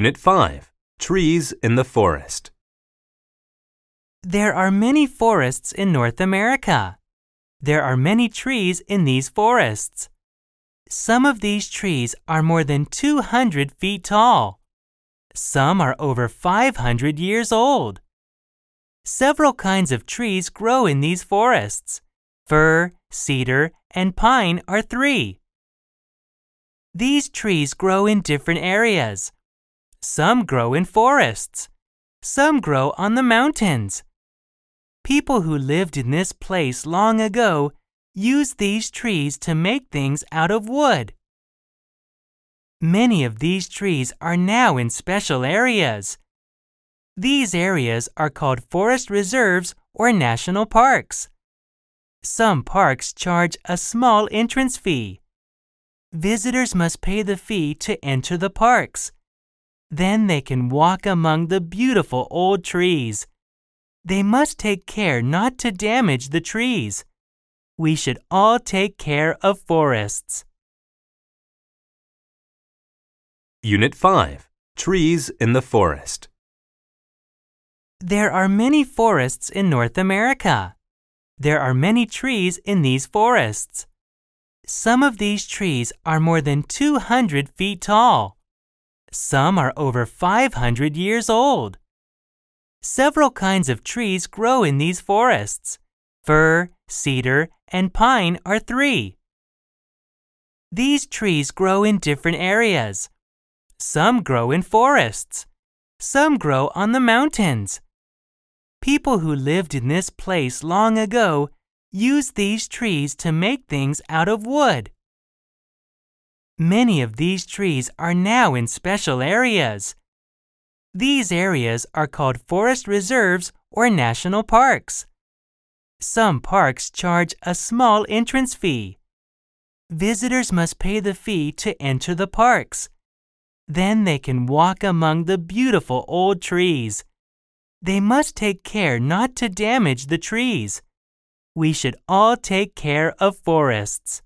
Unit 5 Trees in the Forest. There are many forests in North America. There are many trees in these forests. Some of these trees are more than 200 feet tall. Some are over 500 years old. Several kinds of trees grow in these forests. Fir, cedar, and pine are three. These trees grow in different areas some grow in forests. Some grow on the mountains. People who lived in this place long ago used these trees to make things out of wood. Many of these trees are now in special areas. These areas are called forest reserves or national parks. Some parks charge a small entrance fee. Visitors must pay the fee to enter the parks. Then they can walk among the beautiful old trees. They must take care not to damage the trees. We should all take care of forests. Unit 5 Trees in the Forest There are many forests in North America. There are many trees in these forests. Some of these trees are more than 200 feet tall. Some are over 500 years old. Several kinds of trees grow in these forests. Fir, cedar, and pine are three. These trees grow in different areas. Some grow in forests. Some grow on the mountains. People who lived in this place long ago used these trees to make things out of wood. Many of these trees are now in special areas. These areas are called forest reserves or national parks. Some parks charge a small entrance fee. Visitors must pay the fee to enter the parks. Then they can walk among the beautiful old trees. They must take care not to damage the trees. We should all take care of forests.